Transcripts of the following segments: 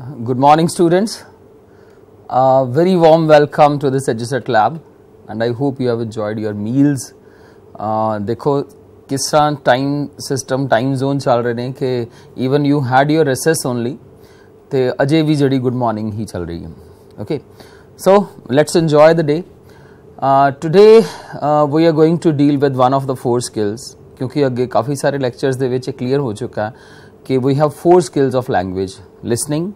Good morning, students. Uh, very warm welcome to this EduSet lab, and I hope you have enjoyed your meals. देखो किस तरह time system time zone चल रहे हैं कि even you had your races only ਤੇ ਅਜੇ ਵੀ ਜਿਹੜੀ ਗੁੱਡ ਮਾਰਨਿੰਗ ਹੀ ਚੱਲ ਰਹੀ ਹੈ okay so let's enjoy the day today we are going to deal with one of the four skills ਕਿਉਂਕਿ ਅੱਗੇ ਕਾਫੀ ਸਾਰੇ ਲੈਕਚਰਸ ਦੇ ਵਿੱਚ हो चुका है कि we have four skills of language listening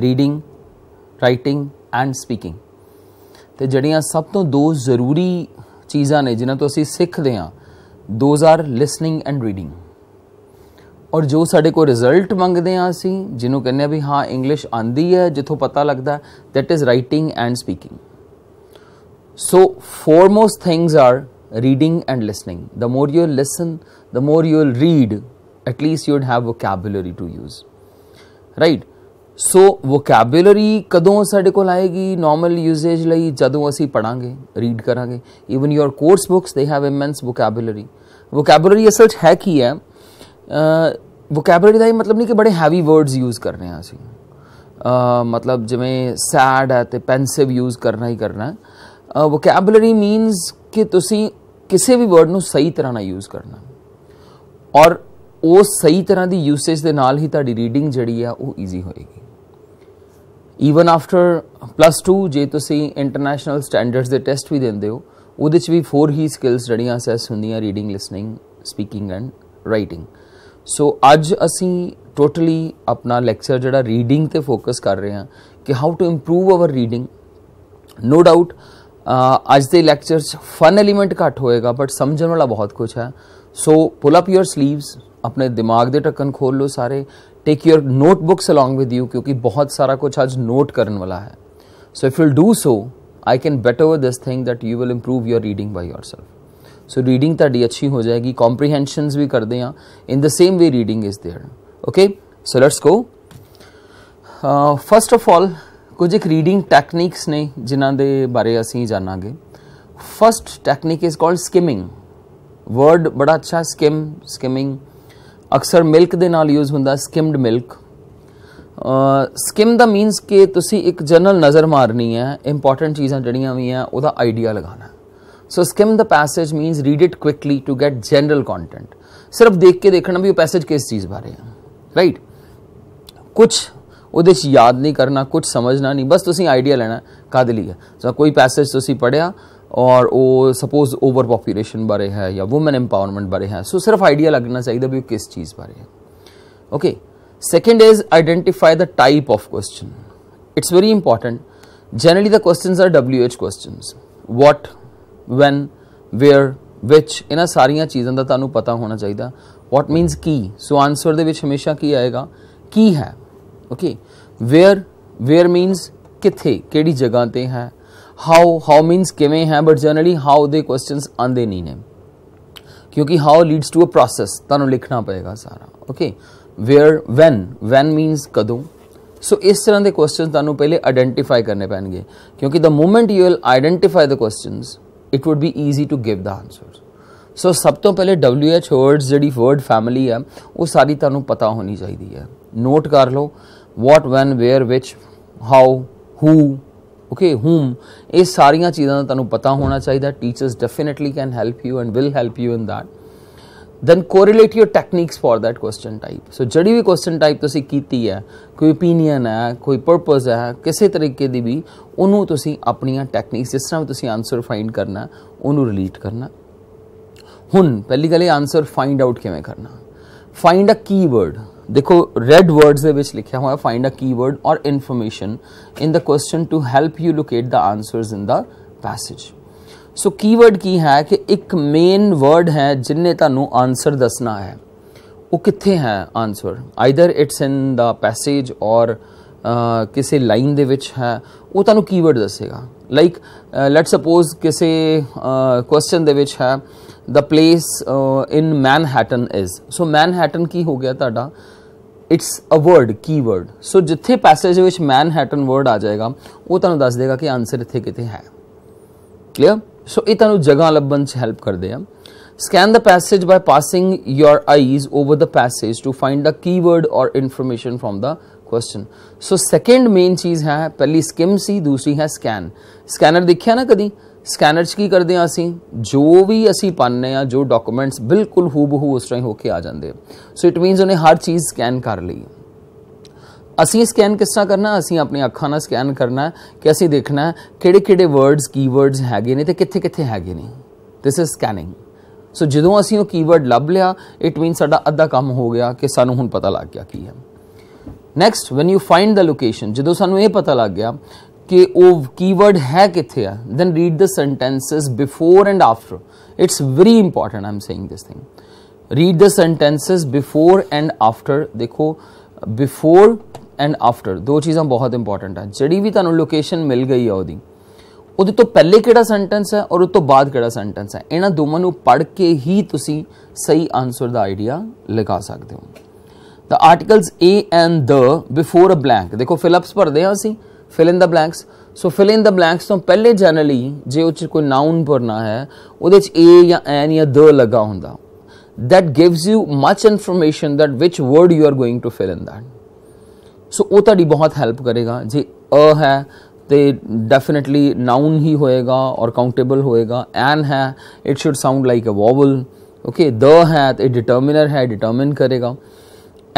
reading writing and speaking ਤੇ ਜਿਹੜੀਆਂ ਸਭ ਤੋਂ ਦੋ ਜ਼ਰੂਰੀ ਚੀਜ਼ਾਂ ਨੇ ਜਿਨ੍ਹਾਂ ਤੋਂ ਅਸੀਂ ਸਿੱਖਦੇ ਹਾਂ those are listening and reading ਔਰ ਜੋ ਸਾਡੇ ਕੋਲ ਰਿਜ਼ਲਟ ਮੰਗਦੇ ਆ ਅਸੀਂ ਜਿਹਨੂੰ ਕਹਿੰਦੇ ਆ ਵੀ ਹਾਂ ਇੰਗਲਿਸ਼ ਆਂਦੀ ਹੈ ਜਿੱਥੋਂ ਪਤਾ ਲੱਗਦਾ that is writing and speaking so foremost things are reading and listening the more you listen the more you read at least you would have vocabulary to use right so vocabulary ਕਦੋਂ ਸਾਡੇ ਕੋਲ ਆਏਗੀ normal usage ਲਈ ਜਦੋਂ ਅਸੀਂ ਪੜਾਂਗੇ read ਕਰਾਂਗੇ even your course books ਦੇ ਹੈਵ ਇਮੈਂਸ ਵੋਕੈਬਲਰੀ ਵੋਕੈਬਲਰੀ ਅਸਲ ਹੈ ਕੀ ਹੈ ਵੋਕੈਬਲਰੀ ਦਾ ਇਹ ਮਤਲਬ ਨਹੀਂ ਕਿ ਬੜੇ ਹੈਵੀ ਵਰਡਸ ਯੂਜ਼ ਕਰਨੇ ਆ ਅਸੀਂ ਮਤਲਬ ਜਿਵੇਂ ਸੈਡ ਹੈ ਤੇ ਪੈਂਸਿਵ ਯੂਜ਼ ਕਰਨਾ ਹੀ ਕਰਨਾ ਵੋਕੈਬਲਰੀ ਮੀਨਸ ਕਿ ਤੁਸੀਂ ਕਿਸੇ ਵੀ ਵਰਡ ਨੂੰ ਸਹੀ ਤਰ੍ਹਾਂ ਨਾਲ ਯੂਜ਼ ਕਰਨਾ ਔਰ ਉਹ ਸਹੀ ਤਰ੍ਹਾਂ ਦੀ ਯੂਸੇਜ ਦੇ ਨਾਲ ਹੀ ਤੁਹਾਡੀ ਰੀਡਿੰਗ ਜਿਹੜੀ ਆ ਉਹ ਈਜ਼ੀ ਹੋਏਗੀ ਈਵਨ ਆਫਟਰ ਪਲੱਸ 2 ਜੇ ਤੁਸੀਂ ਇੰਟਰਨੈਸ਼ਨਲ ਸਟੈਂਡਰਡਸ ਦੇ ਟੈਸਟ ਵੀ ਦਿੰਦੇ ਹੋ ਉਹਦੇ ਚ ਵੀ ਫੋਰ ਹੀ ਸਕਿੱਲਸ ਜਿਹੜੀਆਂ ਅਸੈਸ ਹੁੰਦੀਆਂ reading listening speaking and writing so ਅੱਜ ਅਸੀਂ ਟੋਟਲੀ ਆਪਣਾ ਲੈਕਚਰ ਜਿਹੜਾ ਰੀਡਿੰਗ ਤੇ ਫੋਕਸ ਕਰ ਰਹੇ ਹਾਂ ਕਿ how to improve our reading no doubt ਅੱਜ ਦੇ ਲੈਕਚਰ 'ਚ ਫਨ ਐਲੀਮੈਂਟ ਘੱਟ ਹੋਏਗਾ ਬਟ ਸਮਝਣ ਵਾਲਾ ਬਹੁਤ ਕੁਝ ਹੈ ਸੋ ਪੁੱਲ ਅਪ ਯੋਰ ਸਲੀਵਸ ਆਪਣੇ ਦਿਮਾਗ ਦੇ ਟੱਕਨ ਖੋਲ ਲਓ ਸਾਰੇ take your notebooks along with you क्योंकि बहुत सारा कुछ आज नोट करने वाला है so if will do so I can better over this thing that you will improve your reading by yourself so reading ताकि अच्छी हो जाएगी कॉम्प्रीहेंशन भी कर दें in the same way reading is there okay so let's go first of all कुछ एक reading techniques ने ਜਿਨ੍ਹਾਂ के बारे ਅਸੀਂ ਜਾਣਾਂਗੇ technique is called skimming word बड़ा अच्छा ਅੱਛਾ ਸਕਿਮ ਸਕਿਮਿੰਗ ਅਕਸਰ ਮਿਲਕ ਦੇ ਨਾਲ ਯੂਜ਼ ਹੁੰਦਾ ਸਕਿਮਡ ਮਿਲਕ ਸਕਿਮ ਦਾ ਮੀਨਸ ਕਿ ਤੁਸੀਂ ਇੱਕ ਜਨਰਲ ਨਜ਼ਰ ਮਾਰਨੀ ਹੈ ਇੰਪੋਰਟੈਂਟ ਚੀਜ਼ਾਂ ਜਿਹੜੀਆਂ ਵੀ ਆ ਉਹਦਾ ਆਈਡੀਆ ਲਗਾਣਾ so skim the passage means read it quickly to get general content ਸਿਰਫ ਦੇਖ ਕੇ ਦੇਖਣਾ ਵੀ ਉਹ ਪੈਸੇਜ ਕਿਸ ਚੀਜ਼ ਬਾਰੇ ਆ ਰਾਈਟ ਕੁਝ ਉਹਦੇ 'ਚ ਯਾਦ ਨਹੀਂ ਕਰਨਾ ਕੁਝ ਸਮਝਣਾ ਨਹੀਂ ਬਸ ਤੁਸੀਂ ਆਈਡੀਆ ਲੈਣਾ ਕਾਦ ਲਈ ਹੈ ਸੋ ਕੋਈ ਪੈਸੇਜ ਤੁਸੀਂ ਪੜਿਆ ਔਰ ਉਹ ਸਪੋਜ਼ ਓਵਰ ਪੋਪੂਲੇਸ਼ਨ ਬਾਰੇ ਹੈ ਜਾਂ ਔਮਨ ਐਮਪਾਵਰਮੈਂਟ ਬਾਰੇ ਹੈ ਸੋ ਸਿਰਫ ਆਈਡੀਆ ਲੱਗਣਾ ਚਾਹੀਦਾ ਵੀ ਉਹ ਕਿਸ ਚੀਜ਼ ਬਾਰੇ ਹੈ okay second is identify the type of question it's very important generally the questions are W H questions what when where which ਇਹਨਾਂ ਸਾਰੀਆਂ ਚੀਜ਼ਾਂ ਦਾ ਤੁਹਾਨੂੰ ਪਤਾ ਹੋਣਾ ਚਾਹੀਦਾ ਵਾਟ ਮੀਨਸ ਕੀ ਸੋ ਆਨਸਰ ਦੇ ਵਿੱਚ ਹਮੇਸ਼ਾ ਕੀ ਆਏਗਾ ਕੀ ਹੈ ਓਕੇ ਵੇਅਰ ਵੇਅਰ ਮੀਨਸ ਕਿੱਥੇ ਕਿਹੜੀ ਜਗ੍ਹਾ ਤੇ ਹੈ ਹਾਊ ਹਾਊ ਮੀਨਸ ਕਿਵੇਂ ਹੈ ਬਟ ਜਨਰਲੀ ਹਾਊ ਦੇ ਕੁਐਸਚਨਸ ਆਂਦੇ ਨਹੀਂ ਨੇ ਕਿਉਂਕਿ how leads to a process ਤੁਹਾਨੂੰ ਲਿਖਣਾ ਪਏਗਾ ਸਾਰਾ okay where when when means ਕਦੋਂ ਸੋ ਇਸ ਤਰ੍ਹਾਂ ਦੇ ਕੁਐਸਚਨਸ ਤੁਹਾਨੂੰ ਪਹਿਲੇ ਆਇਡੈਂਟੀਫਾਈ ਕਰਨੇ ਪੈਣਗੇ ਕਿਉਂਕਿ the moment you will identify the questions it would be easy to give the answers so ਸਭ ਤੋਂ ਪਹਿਲੇ WH ਵਰਡਸ ਜਿਹੜੀ ਵਰਡ ਫੈਮਿਲੀ ਆ ਉਹ ਸਾਰੀ ਤੁਹਾਨੂੰ ਪਤਾ ਹੋਣੀ ਚਾਹੀਦੀ ਹੈ ਨੋਟ ਕਰ ਲਓ what when where which how who okay whom ਇਹ ਸਾਰੀਆਂ ਚੀਜ਼ਾਂ ਦਾ ਤੁਹਾਨੂੰ ਪਤਾ ਹੋਣਾ ਚਾਹੀਦਾ teachers definitely can help you and will help you in that then correlate your techniques for that question type so ਜਿਹੜੀ ਵੀ question type ਤੁਸੀਂ ਕੀਤੀ ਹੈ ਕੋਈ opinion ਹੈ ਕੋਈ purpose ਹੈ ਕਿਸੇ ਤਰੀਕੇ ਦੀ ਵੀ ਉਹਨੂੰ ਤੁਸੀਂ ਆਪਣੀਆਂ techniques ਜਿਸ ਤਰ੍ਹਾਂ ਤੁਸੀਂ answer find ਕਰਨਾ ਉਹਨੂੰ relate ਕਰਨਾ ਹੁਣ ਪਹਿਲੀ ਗੱਲ ਇਹ answer find out ਕਿਵੇਂ ਕਰਨਾ find a keyword ਦੇਖੋ ਰੈੱਡ ਵਰਡਸ ਦੇ ਵਿੱਚ ਲਿਖਿਆ ਹੋਇਆ find a keyword or information in the question to help you locate the answers in the passage so keyword ਕੀ ਹੈ ਕਿ ਇੱਕ ਮੇਨ ਵਰਡ ਹੈ ਜਿੰਨੇ ਤੁਹਾਨੂੰ ਆਨਸਰ ਦੱਸਣਾ ਹੈ ਉਹ ਕਿੱਥੇ ਹੈ answer either it's in the passage or ਕਿਸੇ ਲਾਈਨ ਦੇ ਵਿੱਚ ਹੈ ਉਹ ਤੁਹਾਨੂੰ ਕੀਵਰਡ ਦੱਸੇਗਾ ਲਾਈਕ ਲੈਟਸ ਸੁਪੋਜ਼ ਕਿਸੇ ਕੁਐਸਚਨ ਦੇ ਵਿੱਚ ਹੈ the place in Manhattan is so Manhattan ਕੀ ਹੋ ਗਿਆ ਤੁਹਾਡਾ it's a word keyword so ਜਿੱਥੇ ਪੈਸੇਜ ਵਿੱਚ ਮੈਨਹਟਨ ਵਰਡ ਆ ਜਾਏਗਾ ਉਹ ਤੁਹਾਨੂੰ ਦੱਸ ਦੇਗਾ ਕਿ ਆਨਸਰ ਇੱਥੇ ਕਿਤੇ ਹੈ ਕਲੀਅਰ ਸੋ ਇਹ ਤੁਹਾਨੂੰ ਜਗ੍ਹਾ ਲੱਭਣ 'ਚ ਹੈਲਪ ਕਰਦੇ ਆ scan the passage by passing your eyes over the passage to find the keyword or information from the question so second main ਚੀਜ਼ ਹੈ ਪਹਿਲੀ skim ਸੀ ਦੂਸਰੀ ਹੈ scan scanner ਦੇਖਿਆ ਨਾ ਕਦੀ ਸਕੈਨਰ 'ਚ ਕੀ ਕਰਦੇ ਆ ਅਸੀਂ ਜੋ ਵੀ ਅਸੀਂ ਪਾਣੇ ਆ ਜੋ ਡਾਕੂਮੈਂਟਸ ਬਿਲਕੁਲ ਹੂਬਹੂ ਉਸ ਤਰ੍ਹਾਂ ਹੋ ਕੇ ਆ ਜਾਂਦੇ ਸੋ ਇਟ ਮੀਨਸ ਉਹਨੇ ਹਰ ਚੀਜ਼ ਸਕੈਨ ਕਰ ਲਈ ਅਸੀਂ ਸਕੈਨ ਕਿਸ ਤਰ੍ਹਾਂ ਕਰਨਾ ਅਸੀਂ ਆਪਣੀ ਅੱਖਾਂ ਨਾਲ ਸਕੈਨ ਕਰਨਾ ਕਿ ਅਸੀਂ ਦੇਖਣਾ ਕਿਹੜੇ ਕਿਹੜੇ ਵਰਡਸ ਕੀਵਰਡਸ ਹੈਗੇ ਨੇ ਤੇ ਕਿੱਥੇ ਕਿੱਥੇ ਹੈਗੇ ਨੇ ਥਿਸ ਇਜ਼ ਸਕੈਨਿੰਗ ਸੋ ਜਦੋਂ ਅਸੀਂ ਉਹ ਕੀਵਰਡ ਲੱਭ ਲਿਆ ਇਟ ਮੀਨਸ ਸਾਡਾ ਅੱਧਾ ਕੰਮ ਹੋ ਗਿਆ ਕਿ ਸਾਨੂੰ ਹੁਣ ਪਤਾ ਲੱਗ ਗਿਆ ਕੀ ਹੈ next when you find the location ਜਦੋਂ ਸਾਨੂੰ ਇਹ ਪਤਾ ਲੱਗ ਗਿਆ ਕਿ ਉਹ ਕੀਵਰਡ ਹੈ ਕਿੱਥੇ ਆ then read the sentences before and after it's very important I'm saying this thing read the sentences before and after ਦੇਖੋ ਬਿਫੋਰ ਐਂਡ ਆਫਟਰ ਦੋ ਚੀਜ਼ਾਂ ਬਹੁਤ ਇੰਪੋਰਟੈਂਟ ਆ ਜਿਹੜੀ ਵੀ ਤੁਹਾਨੂੰ ਲੋਕੇਸ਼ਨ ਮਿਲ ਗਈ ਆ ਉਹਦੀ ਉਹਦੇ ਤੋਂ ਪਹਿਲੇ ਕਿਹੜਾ ਸੈਂਟੈਂਸ ਹੈ ਔਰ ਉਸ ਤੋਂ ਬਾਅਦ ਕਿਹੜਾ ਸੈਂਟੈਂਸ ਹੈ ਇਹਨਾਂ ਦੋਵਾਂ ਨੂੰ ਪੜ੍ਹ ਕੇ ਹੀ ਤੁਸੀਂ ਸਹੀ ਆਨਸਰ ਦਾ ਆਈਡੀਆ ਲਗਾ ਸਕਦੇ ਹੋ the articles a and the before a blank ਦੇਖੋ ਫਿਲਪਸ ਭਰਦੇ ਆ ਅਸੀਂ fill in the blanks so fill in the blanks ਤੋਂ ਪਹਿਲੇ ਜਨਰਲੀ ਜੇ ਉਹ ਚ ਕੋਈ ਨਾਉਨ ਭਰਨਾ ਹੈ ਉਹਦੇ ਚ ਏ ਜਾਂ ਐਨ ਜਾਂ ਦ ਲੱਗਾ ਹੁੰਦਾ that gives you much information that which word you are going to fill in that so ਉਹ ਤੁਹਾਡੀ ਬਹੁਤ ਹੈਲਪ ਕਰੇਗਾ ਜੇ ਅ ਹੈ ਤੇ ਡੈਫੀਨਿਟਲੀ ਨਾਉਨ ਹੀ ਹੋਏਗਾ ਔਰ ਕਾਊਂਟੇਬਲ ਹੋਏਗਾ ਐਨ ਹੈ it should sound like a vowel okay the ਹੈ ਤੇ ਡਿਟਰਮਿਨਰ ਹੈ ਡਿਟਰਮਿਨ ਕਰੇਗਾ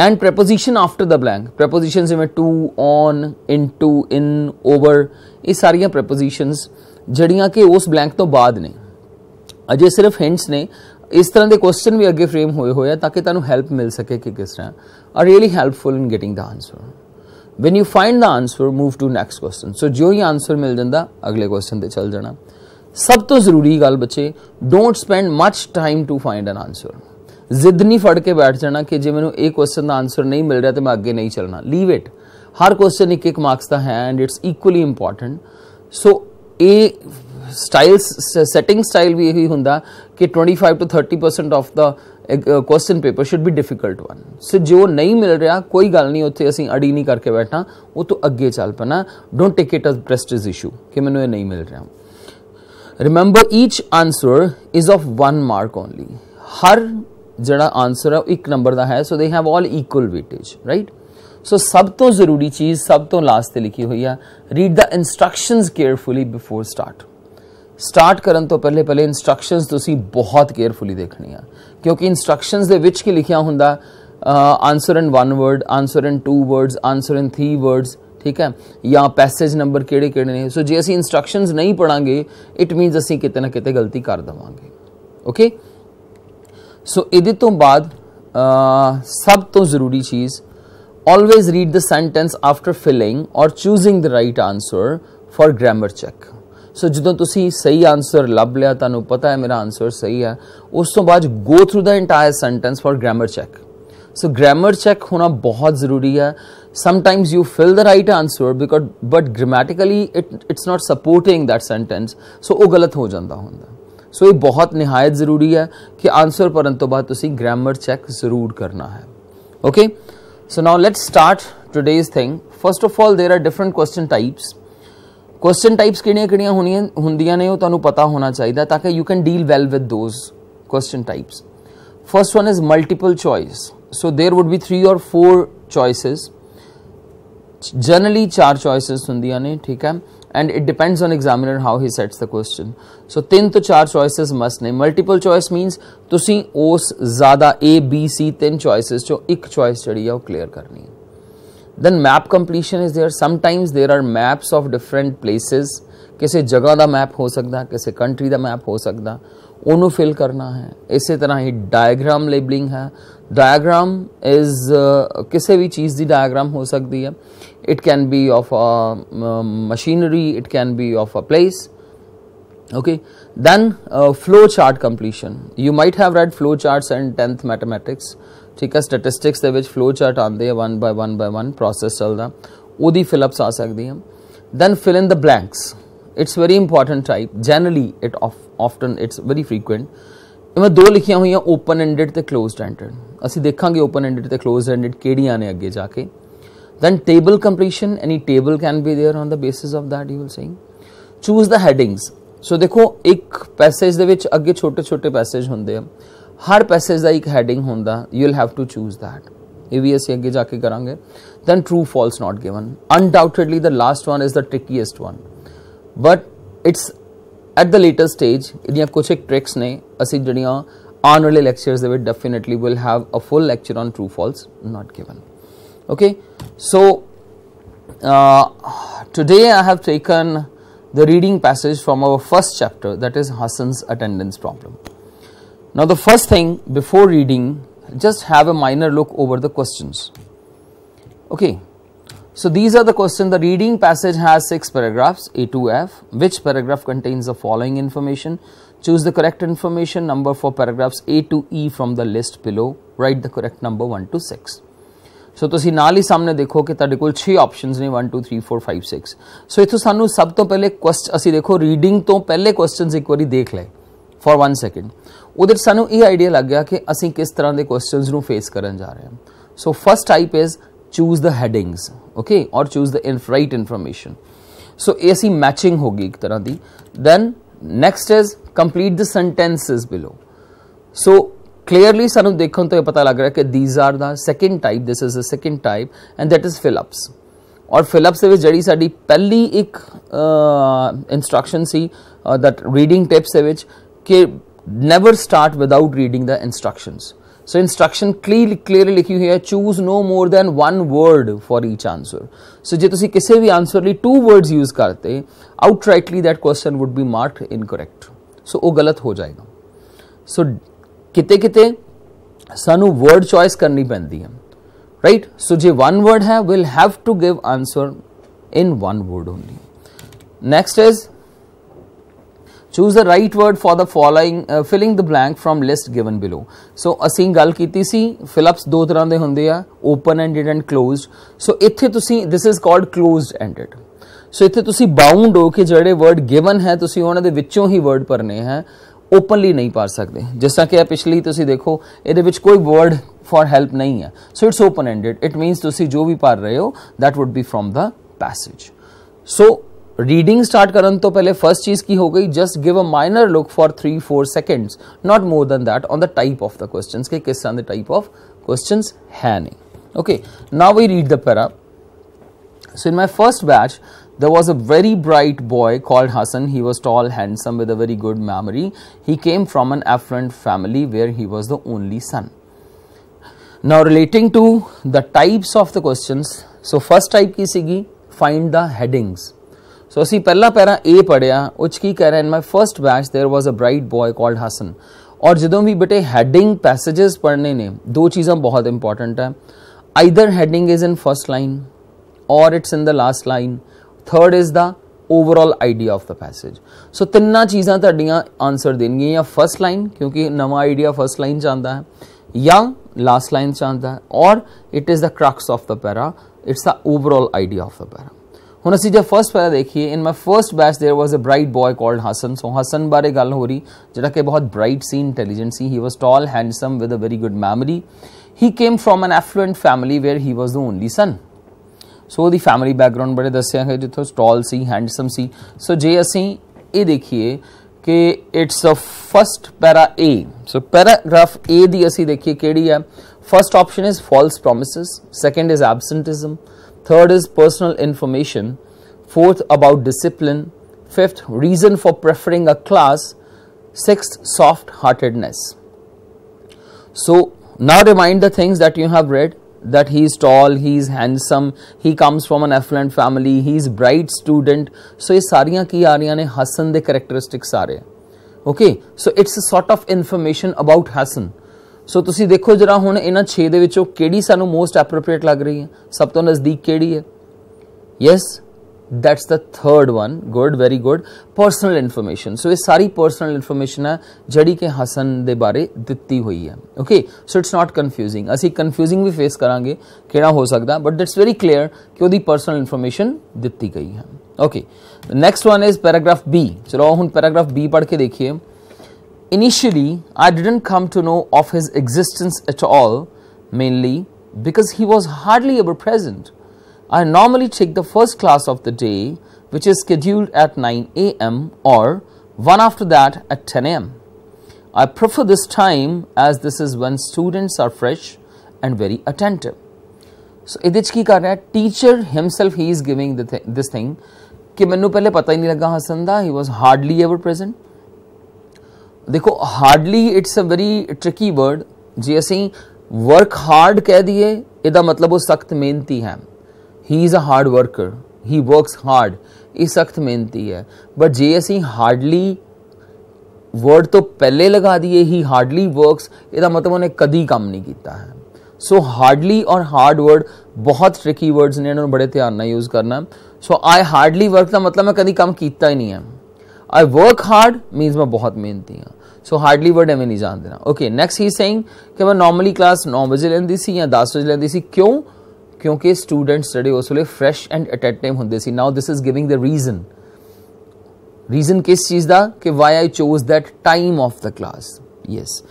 and preposition after the blank prepositions ਜਿਵੇਂ to on into in over ਇਹ ਸਾਰੀਆਂ prepositions ਜਿਹੜੀਆਂ ਕਿ ਉਸ blank ਤੋਂ ਬਾਅਦ ਨੇ ਅਜੇ ਸਿਰਫ hints ਨੇ ਇਸ ਤਰ੍ਹਾਂ ਦੇ ਕੁਐਸਚਨ ਵੀ ਅੱਗੇ ਫਰੇਮ ਹੋਏ ਹੋਏ ਆ ਤਾਂ ਕਿ ਤੁਹਾਨੂੰ ਹੈਲਪ ਮਿਲ ਸਕੇ ਕਿ ਕਿਸ ਤਰ੍ਹਾਂ are really helpful in getting the answer when you find the answer move to next question so ਜੋ ਹੀ ਆਨਸਰ ਮਿਲ ਜਾਂਦਾ ਅਗਲੇ ਕੁਐਸਚਨ ਤੇ ਚੱਲ ਜਾਣਾ ਸਭ ਤੋਂ ਜ਼ਰੂਰੀ ਗੱਲ ਬੱਚੇ don't spend much time to find an answer ਜ਼ਿੱਦ ਨਹੀਂ ਫੜ ਕੇ ਬੈਠ ਜਾਣਾ ਕਿ ਜੇ ਮੈਨੂੰ ਇਹ ਕੁਐਸਚਨ ਦਾ ਆਨਸਰ ਨਹੀਂ ਮਿਲ ਰਿਹਾ ਤੇ ਮੈਂ ਅੱਗੇ ਨਹੀਂ ਚੱਲਣਾ ਲੀਵ ਇਟ ਹਰ ਕੁਐਸਚਨ ਇੱਕ ਇੱਕ ਮਾਰਕਸ ਦਾ ਹੈ and it's equally important so ਇਹ ਸਟਾਈਲਸ ਸੈਟਿੰਗ ਸਟਾਈਲ ਵੀ ਇਹੀ ਹੁੰਦਾ ਕਿ 25 ਤੋਂ 30% of the question paper should be difficult one so ਜੋ ਨਹੀਂ ਮਿਲ ਰਿਹਾ ਕੋਈ ਗੱਲ ਨਹੀਂ ਉੱਥੇ ਅਸੀਂ ਅੜੀ ਨਹੀਂ ਕਰਕੇ ਬੈਠਣਾ ਉਹ ਤੋਂ ਅੱਗੇ ਚੱਲ ਪਣਾ don't take it as prestige issue ਕਿ ਮੈਨੂੰ ਇਹ ਨਹੀਂ ਮਿਲ ਰਿਹਾ remember each answer is of 1 mark only ਹਰ ਜਿਹੜਾ ਆਨਸਰ ਹੈ ਉਹ ਇੱਕ ਨੰਬਰ ਦਾ ਹੈ so they have all equal weightage right so ਸਭ ਤੋਂ ਜ਼ਰੂਰੀ ਚੀਜ਼ ਸਭ ਤੋਂ ਲਾਸਟ ਤੇ ਲਿਖੀ ਹੋਈ ਆ read the instructions carefully before start start ਕਰਨ ਤੋਂ ਪਹਿਲੇ ਪਹਿਲੇ ਇਨਸਟਰਕਸ਼ਨਸ ਤੁਸੀਂ ਬਹੁਤ ਕੇਅਰਫੁਲੀ ਦੇਖਣੀਆਂ ਕਿਉਂਕਿ ਇਨਸਟਰਕਸ਼ਨਸ ਦੇ ਵਿੱਚ ਕੀ ਲਿਖਿਆ ਹੁੰਦਾ answer in one word answer in two words answer in three words ਠੀਕ ਹੈ ਜਾਂ ਪੈਸੇਜ ਨੰਬਰ ਕਿਹੜੇ ਕਿਹੜੇ ਨੇ ਸੋ ਜੇ ਅਸੀਂ ਇਨਸਟਰਕਸ਼ਨਸ ਨਹੀਂ ਪੜਾਂਗੇ ਇਟ ਮੀਨਸ ਅਸੀਂ ਕਿਤੇ ਨਾ ਕਿਤੇ ਗਲਤੀ ਕਰ ਦਵਾਂਗੇ ਓਕੇ ਸੋ ਇਹਦੇ ਤੋਂ ਬਾਅਦ ਸਭ ਤੋਂ ਜ਼ਰੂਰੀ ਚੀਜ਼ always read the sentence after filling or choosing the right answer for grammar check so ਜਦੋਂ ਤੁਸੀਂ ਸਹੀ ਆਨਸਰ ਲੱਭ ਲਿਆ ਤੁਹਾਨੂੰ ਪਤਾ ਹੈ ਮੇਰਾ ਆਨਸਰ ਸਹੀ ਹੈ ਉਸ ਤੋਂ ਬਾਅਦ go through the entire sentence for grammar check so grammar check ਹੋਣਾ ਬਹੁਤ ਜ਼ਰੂਰੀ ਹੈ sometimes you fill the right answer because but grammatically it it's not supporting that sentence so ਉਹ ਗਲਤ ਹੋ ਜਾਂਦਾ ਹੁੰਦਾ ਸੋ ਇਹ ਬਹੁਤ ਨਿਹਾਇਤ ਜ਼ਰੂਰੀ ਹੈ ਕਿ ਆਨਸਰ ਪੜਨ ਤੋਂ ਬਾਅਦ ਤੁਸੀਂ ਗ੍ਰਾਮਰ ਚੈੱਕ ਜ਼ਰੂਰ ਕਰਨਾ ਹੈ okay so now let's start today's thing first of all there are different question types question types ਕਿਹੜੀਆਂ ਕਿਹੜੀਆਂ ਹੋਣੀਆਂ ਹੁੰਦੀਆਂ ਨੇ ਉਹ ਤੁਹਾਨੂੰ ਪਤਾ ਹੋਣਾ ਚਾਹੀਦਾ ਤਾਂ ਕਿ you can deal well with those question types first one is multiple choice so there would be three or four choices generally ਚਾਰ choices ਹੁੰਦੀਆਂ ਨੇ ਠੀਕ ਹੈ and it depends on examiner how he sets the question so tin to char choices must ne multiple choice means tusi ਉਸ zyada a b c tin choices ਚੋਂ ਇੱਕ choice ਜਿਹੜੀ hai ਉਹ clear karni ਹੈ then map completion is there sometimes there are maps of different places ਕਿਸੇ jagah da map ho sakda ਕਿਸੇ country da map ho sakda ਉਹਨੂੰ fill karna hai ਇਸੇ tarah hi diagram labeling hai diagram is uh, kise bhi cheez diagram ho sakdi hai it can be of a um, um, machinery it can be of a place okay then uh, flow chart completion you might have read flow charts in 10th mathematics theek hai statistics de vich flow chart aunde hai one by one by one process chalda odi fill ups aa sakdi hai then fill in the blanks it's very important type generally it of, often it's very frequent ਇਹ ਮੈਂ ਦੋ ਲਿਖੀਆਂ ਹੋਈਆਂ open ended ਤੇ closed ended ਅਸੀਂ ਦੇਖਾਂਗੇ open ended ਤੇ close ended ਕਿਹੜੀਆਂ ਨੇ ਅੱਗੇ ਜਾ ਕੇ then table completion any table can be there on the basis of that you will saying choose the headings so ਦੇਖੋ ਇੱਕ ਪੈਸੇਜ ਦੇ ਵਿੱਚ ਅੱਗੇ ਛੋਟੇ ਛੋਟੇ ਪੈਸੇਜ ਹੁੰਦੇ ਆ ਹਰ ਪੈਸੇਜ ਦਾ ਇੱਕ ਹੈਡਿੰਗ ਹੁੰਦਾ you will have to choose that ਇਹ ਵੀ ਅਸੀਂ ਅੱਗੇ ਜਾ ਕੇ ਕਰਾਂਗੇ then true false not given undoubtedly the last one is the trickiest one but it's at the latest stage ਇਹਦੀਆਂ ਕੁਝ ਇੱਕ ਟ੍ਰਿਕਸ ਨੇ ਅਸੀਂ ਜਿਹੜੀਆਂ On early lectures they definitely will have a full lecture on true false not given okay so uh, today i have taken the reading passage from our first chapter that is hassan's attendance problem now the first thing before reading just have a minor look over the questions okay so these are the questions the reading passage has six paragraphs a to f which paragraph contains the following information Choose the correct information number for paragraphs A to E from the list below. Write the correct number 1 to 6. So, you can see that there are 6 options 1, 2, 3, 4, 5, 6. So, this is the first question. So, reading the questions for one second. उधर सानू ये idea लग गया कि असी किस तरह के क्वेश्चंस नू फेस करन जा रहे हैं so first type is choose the headings okay और choose the right information so A C matching होगी एक तरह दी then next is complete the sentences below so clearly sanu dekhon to ye pata these are the second type this is the second type and that is fill ups aur fill ups vich jehdi sadi pehli uh, instruction si uh, that reading tips vich ki never start without reading the instructions so instruction क्ली clear लिखी हुई है choose no more than one word for each answer so जो तुम किसी भी answer लिए two words use करते outrightly that question would be mark incorrect so वह गलत हो जाएगा सो कि कि सू वर्ड चॉइस करनी पैंती है राइट सो जो वन वर्ड है will have to give answer in one word only next is choose the right word for the following uh, filling the blank from list given below so ਅਸੀਂ ਗੱਲ ਕੀਤੀ ਸੀ ਫਿਲਅਪਸ ਦੋ ਤਰ੍ਹਾਂ ਦੇ ਹੁੰਦੇ ਆ open ended and closed so ਇੱਥੇ ਤੁਸੀਂ this is called closed ended so ਇੱਥੇ ਤੁਸੀਂ ਬਾਉਂਡ ਹੋ ਕੇ ਜਿਹੜੇ ਵਰਡ ਗਿਵਨ ਹੈ ਤੁਸੀਂ ਉਹਨਾਂ ਦੇ ਵਿੱਚੋਂ ਹੀ ਵਰਡ ਭਰਨੇ ਹੈ ਓਪਨਲੀ ਨਹੀਂ ਪਾ ਸਕਦੇ ਜਿਸ ਤਰ੍ਹਾਂ ਕਿ ਆ ਪਿਛਲੀ ਤੁਸੀਂ ਦੇਖੋ ਇਹਦੇ ਵਿੱਚ ਕੋਈ ਵਰਡ ਫॉर ਹੈਲਪ ਨਹੀਂ ਹੈ so it's open ended it means ਤੁਸੀਂ ਜੋ ਵੀ ਪੜ ਰਹੇ ਹੋ that would be from the passage so reading start करन तो पहले फर्स्ट चीज की हो गई just give a minor look for three four seconds not more than that on the type of the question के किस तरह टाइप ऑफ क्वेश्चन है नहीं okay now we read the para So in my first batch, there was a very bright boy called Hassan. He was tall, handsome, with a very good memory. He came from an affluent family where he was the only son. Now relating to the types of the questions. So first type ki sigi, find the headings. So ਅਸੀਂ ਪਹਿਲਾ para A ਪੜਿਆ ਉੱਚ ਕੀ ਕਹਿ ਰਿਹਾ in my first batch there was a bright boy called Hasan ਔਰ ਜਦੋਂ ਵੀ ਬਟੇ heading passages ਪੜਨੇ ਨੇ ਦੋ ਚੀਜ਼ਾਂ ਬਹੁਤ ਇੰਪੋਰਟੈਂਟ ਹੈ either heading is in first line or it's in the last line third is the overall idea of the passage so ਤਿੰਨਾਂ ਚੀਜ਼ਾਂ ਤੁਹਾਡੀਆਂ ਆਨਸਰ ਦੇਣਗੀਆਂ ਜਾਂ ਫਰਸਟ ਲਾਈਨ ਕਿਉਂਕਿ ਨਵਾਂ ਆਈਡੀਆ ਫਰਸਟ ਲਾਈਨ ਜਾਂਦਾ ਹੈ ਜਾਂ ਲਾਸਟ ਲਾਈਨ ਜਾਂਦਾ ਹੈ or it is the crux of the para it's the overall idea of the para ਹੁਣ ਅਸੀਂ ਜੇ ਫਰਸਟ ਪੈਰਾ ਦੇਖੀਏ in my first batch there was a bright boy called Hasan so Hasan ਬਾਰੇ ਗੱਲ ਹੋ ਰਹੀ ਜਿਹੜਾ ਕਿ ਬਹੁਤ ਬ੍ਰਾਈਟ ਸੀ ਇੰਟੈਲੀਜੈਂਟ ਸੀ he was tall handsome with a very good memory he came from an affluent family where he was the only son so the family background ਬਾਰੇ ਦੱਸਿਆ ਹੈ ਜਿੱਥੋਂ ਟਾਲ ਸੀ ਹੈਂਡਸਮ ਸੀ ਸੋ ਜੇ ਅਸੀਂ ਇਹ ਦੇਖੀਏ ਕਿ it's a first para A so paragraph A ਦੀ ਅਸੀਂ ਦੇਖੀਏ ਕਿਹੜੀ ਹੈ first option is false promises second is absenteeism Third is personal information. Fourth, about discipline. Fifth, reason for preferring a class. Sixth, soft heartedness. So, now remind the things that you have read that he is tall, he is handsome, he comes from an affluent family, he is bright student. So, ये सारियाँ की आ रही Hassan दे characteristics सारे. Okay, so it's a sort of information about Hassan. ਸੋ ਤੁਸੀਂ ਦੇਖੋ ਜਰਾ ਹੁਣ ਇਹਨਾਂ 6 ਦੇ ਵਿੱਚੋਂ ਕਿਹੜੀ ਸਾਨੂੰ ਮੋਸਟ ਐਪਰੋਪ੍ਰੀਏਟ ਲੱਗ ਰਹੀ ਹੈ ਸਭ ਤੋਂ ਨਜ਼ਦੀਕ ਕਿਹੜੀ ਹੈ yes that's the third one good very good personal information so ਇਹ ਸਾਰੀ ਪਰਸਨਲ ਇਨਫੋਰਮੇਸ਼ਨ ਹੈ ਜਿਹੜੀ ਕਿ ਹਸਨ ਦੇ ਬਾਰੇ ਦਿੱਤੀ ਹੋਈ ਹੈ okay so it's not confusing ਅਸੀਂ ਕਨਫਿਊਜ਼ਿੰਗ ਵੀ ਫੇਸ ਕਰਾਂਗੇ ਕਿਹੜਾ ਹੋ ਸਕਦਾ ਬਟ ਦੈਟਸ ਵੈਰੀ ਕਲੀਅਰ ਕਿ ਉਹਦੀ ਪਰਸਨਲ ਇਨਫੋਰਮੇਸ਼ਨ ਦਿੱਤੀ ਗਈ ਹੈ okay next one is paragraph B ਚਲੋ ਹੁਣ ਪੈਰਾਗ੍ਰਾਫ ਬੀ ਪੜ੍ਹ ਕੇ ਦੇਖੀਏ Initially, I didn't come to know of his existence at all, mainly because he was hardly ever present. I normally take the first class of the day, which is scheduled at 9 am or one after that at 10 am. I prefer this time as this is when students are fresh and very attentive. So Idichki कर teacher himself he is giving this thing this thing कि मैनू पहले पता ही नहीं लगा हसन ਦੇਖੋ hardly it's a very tricky word ਜੇ ਅਸੀਂ ਵਰਕ ਹਾਰਡ ਕਹਿ ਦਈਏ ਇਹਦਾ ਮਤਲਬ ਉਹ ਸਖਤ ਮਿਹਨਤੀ ਹੈ he is a hard worker he works hard ਇਹ ਸਖਤ ਮਿਹਨਤੀ ਹੈ ਬਟ ਜੇ ਅਸੀਂ ਹਾਰਡਲੀ ਵਰਡ ਤੋਂ ਪਹਿਲੇ ਲਗਾ ਦਈਏ ਹੀ ਹਾਰਡਲੀ ਵਰਕਸ ਇਹਦਾ ਮਤਲਬ ਉਹਨੇ ਕਦੀ ਕੰਮ ਨਹੀਂ ਕੀਤਾ ਹੈ so hardly or hard word ਬਹੁਤ ਟ੍ਰਿਕੀ ਵਰਡਸ ਨੇ ਇਹਨਾਂ ਨੂੰ ਬੜੇ ਧਿਆਨ ਨਾਲ ਯੂਜ਼ ਕਰਨਾ ਸੋ ਆਈ ਹਾਰਡਲੀ ਵਰਕ ਦਾ ਮਤਲਬ ਮੈਂ ਕਦੀ ਕੰਮ ਕੀਤਾ ਹੀ ਨਹੀਂ ਹੈ ਆਈ ਵਰਕ ਹਾਰਡ ਮੀਨਸ ਮੈਂ ਬਹੁਤ ਮਿਹਨਤੀ ਹਾਂ ਸੋ ਹਾਰਡਲੀ ਵਰਡ ਐਵੇਂ ਨਹੀਂ ਜਾਣਦੇ ਨਾ ਓਕੇ ਨੈਕਸਟ ਹੀ ਸੇਇੰਗ ਕਿ ਮੈਂ ਨਾਰਮਲੀ ਕਲਾਸ 9 ਵਜੇ ਲੈਂਦੀ ਸੀ ਜਾਂ 10 ਵਜੇ ਲੈਂਦੀ ਸੀ ਕਿਉਂ ਕਿਉਂਕਿ ਸਟੂਡੈਂਟਸ ਜਿਹੜੇ ਉਸ ਵੇਲੇ ਫਰੈਸ਼ ਐਂਡ ਅਟੈਂਟਿਵ ਹੁੰਦੇ ਸੀ now this is giving the reason reason ਕਿਸ ਚੀਜ਼ ਦਾ ਕਿ why I chose that time of the class yes